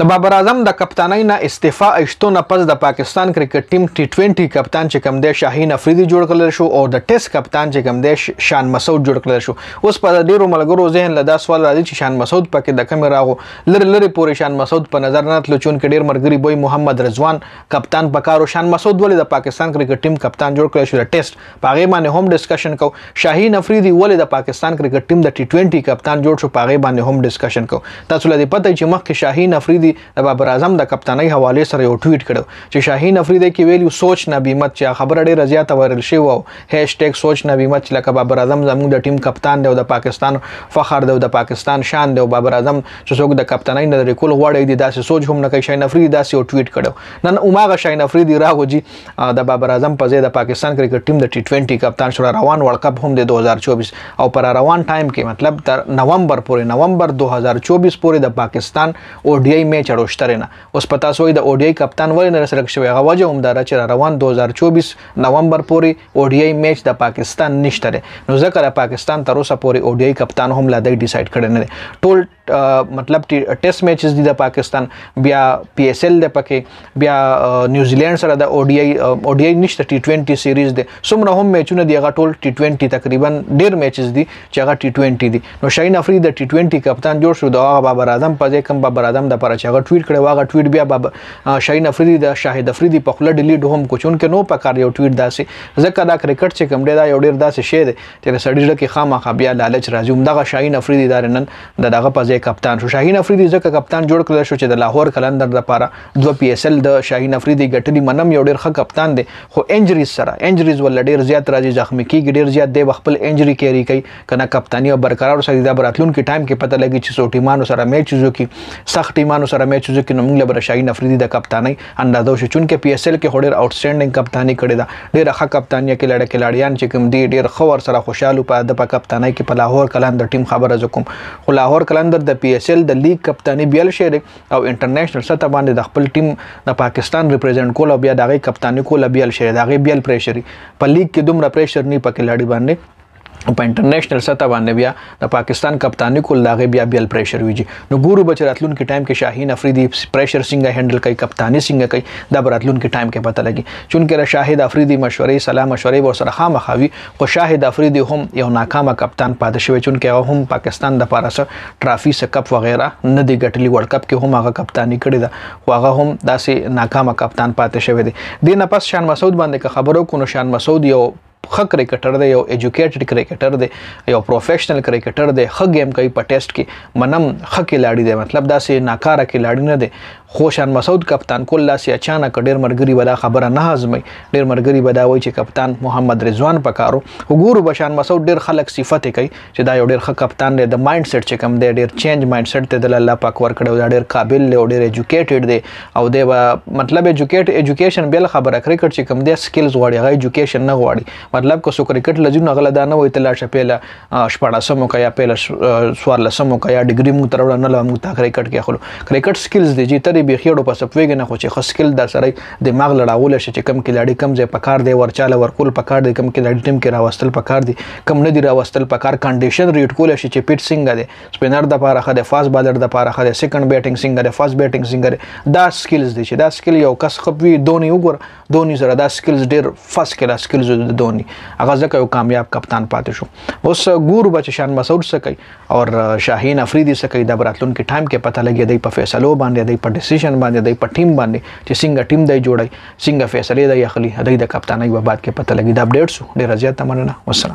د بابر اعظم د کپتانۍ نه استعفا اخیستو نه پس د پاکستان کرکټ ټیم ټي 20 کپتان چې کم دی شاهین افریدي جوړ کړل شو او د ټیسټ کپتان چې کم دی شان مسعود جوړ کړل شو اوس په ډیرو ملګرو ذهن لدا سوال راځي چې شان مسعود پکې د کمی راغو لری لری پورې شان مسعود په نظر نه تلو چون کې ډیر مرګري بوي محمد رضوان کپتان پکارو شان مسعود ولې د پاکستان کرکټ ټیم کپتان جوړ کړل شو د ټیسټ پاغه باندې هم ډسکشن کو شاهین افریدي ولې د پاکستان کرکټ ټیم د ټي 20 کپتان جوړ شو پاغه باندې هم ډسکشن کو تاسو لدی پته چې مخکې شاهین افریدي افریدي د بابر اعظم د کپتانۍ حواله سره یو ټویټ کړو چې شاهین افریدي کې ویلو سوچ نه بیمت چې خبره ډیره زیاته وایرل شوی او هاشټګ سوچ نه بیمت چې لکه بابر اعظم زموږ د ټیم کپتان دی او د پاکستان فخر دی او د پاکستان شان دی او بابر اعظم چې څوک د کپتانۍ نه ریکول غواړي دی داسې سوچ هم نه کوي شاهین افریدي داسې یو ټویټ کړو نن اوماغه شاهین افریدي راغوجي د بابر اعظم په ځای د پاکستان کرکټ ټیم د ټي 20 کپتان شوه روان ورلد کپ هم د 2024 او پر روان ټایم کې مطلب تر نومبر پورې نومبر 2024 پورې د پاکستان او ډي میچ اړوشترنه اوس پتا سوې د اوډي کپتان ولې نه سره شوی هغه وجه هم دار چې روان 2024 نومبر پورې اوډي میچ د پاکستان نشته نو ځکه د پاکستان تر اوسه پورې اوډي کپتان هم لا دی ډیسایډ کړی نه ټول مطلب ټیسټ میچز دي د پاکستان بیا پی ایس ایل د پکې بیا نیوزیلند سره د اوډي اوډي نشته ټي 20 سیریز دي څومره هم میچونه دی هغه ټول ټي 20 تقریبا ډیر میچز دي چې هغه ټي 20 دي نو شاین افریدی د ټي 20 کپتان جوړ شو د هغه بابر اعظم په ځای کم بابر اعظم د پرچ چې هغه ټویټ کړي واغه ټویټ بیا باب شاهین افریدي د شاهد افریدي په خپل ډیلیټ هم کوچون کې نو پکار یو ټویټ داسې ځکه دا کرکټ چې کوم دی دا یو ډیر داسې شی دی چې سړی ډکه خامخا بیا لالچ راځي هم دغه شاهین افریدي دارنن د دغه په ځای کپتان شو شاهین افریدي ځکه کپتان جوړ کړل شو چې د لاهور کلندر لپاره دوه پی اس ال د شاهین افریدي ګټلی منم یو ډیر ښه کپتان دی خو انجریز سره انجریز ول ډیر زیات راځي زخمی کیږي ډیر زیات دی خپل انجری کیری کوي کنه کپتانی او برقرار سره د براتلون کې ټایم کې پته لګي چې سو ټیمانو سره میچ جوړ کی سخت ټیمانو سره میچ چې کوم موږ لپاره شاهین افریدي د کپتانۍ اندازو شو چونکه پی اس ال کې هډر آوټسټینډینګ کپتانی کړی دا ډېر ښه کپتانی کې لړ کلاړیان چې کوم دی ډېر خور سره خوشاله په د کپتانۍ کې په لاهور کلندر ټیم خبره زکم خو لاهور کلندر د پی اس ال د لیگ کپتانی بیل شیر او انټرنیشنل سطح باندې د خپل ټیم د پاکستان ریپرزینټ کول او بیا دغه کپتانی کول بیل شیر دغه بیل پریشر په لیگ کې دومره پریشر نه پکې لړی باندې په انټرنیشنل سطح باندې بیا د پاکستان کپتانی کول لاغه بیا بیل پریشر ویږي نو ګورو بچ راتلونکو ټایم کې شاهین افریدی پریشر څنګه هندل کوي کپتانی څنګه کوي دا راتلونکو ټایم کې پته لګي چونکه شاهد افریدی مشورې سلام مشورې ور سره خامخاوي خو شاهد افریدی هم یو ناکامه کپتان پاتې شوی چونکه هغه هم پاکستان د پاره سره ټرافي سره کپ وغیرہ نه دی ګټلی ورلد کپ کې هم هغه کپتانی کړی دا خو هغه هم داسې ناکامه کپتان پاتې شوی دی دینه پس شان مسعود باندې خبرو کو نو شان مسعود یو خ کرکټر دی یو اډوکیټډ کرکټر دی یو پروفیشنل کرکټر دی خ گیم کوي په ټیسټ کې منم خ کلاړي دی مطلب دا سه ناکاره کلاړي نه دی خوشان مسعود کپتان کول لاسي اچانک ډیر مرګري ولا خبره نه هضمي ډیر مرګري ودا وای چې کپتان محمد رضوان پکارو وګورو بشان مسعود ډیر خلک صفته کوي چې دا یو ډیر خ کپتان دی د مایند سیټ چې کم دی ډیر چینج مایند سیټ ته د الله پاک ورکړو دا ډیر قابل دی او ډیر اډوکیټډ دی او دی مطلب اډوکیټ اډوکیشن بل خبره کرکټ چې کم دی سکلز غواړي غي اډوکیشن نه غواړي مطلب که څوک کرکټ لجن غل دا نه وي تل شپېله شپړسمو کا یا پېله سوارلسمو کا یا ډیګري مو تر نه لوم تا کرکټ کې خلو کرکټ سکلز دي چې ترې به خېړو په سپويګ نه خو چې خو سکل در سره دماغ لړاول شي چې کم کلاړي کم ځای پکار دی ورچاله ورکول پکار دی کم کلاړي ټیم کې راوستل پکار دی کم نه دی راوستل پکار کنډیشن ریټ کول شي چې پیټ سنگ دی سپینر د پاره خده فاست بالر د پاره خده سیکنډ بیټینګ سنگر دی فاست بیټینګ سنگر دا سکلز دي چې دا سکل یو کس خپوي دونی وګور دونی سره دا سکلز ډېر فاست کلا سکلز دونی کوي هغه ځکه یو کامیاب کپتان پاتې شو اوس ګورو بچ شان مسعود څه کوي او شاهین افریدي څه کوي د براتلون کې ټایم کې پته لګي دی په فیصلو باندې دی په ډیسیژن باندې دی په ټیم باندې چې څنګه ټیم دی جوړي څنګه فیصله دی اخلي دی د کپتانۍ په بعد کې پته لګي دا اپډیټس ډیر زیات مننه والسلام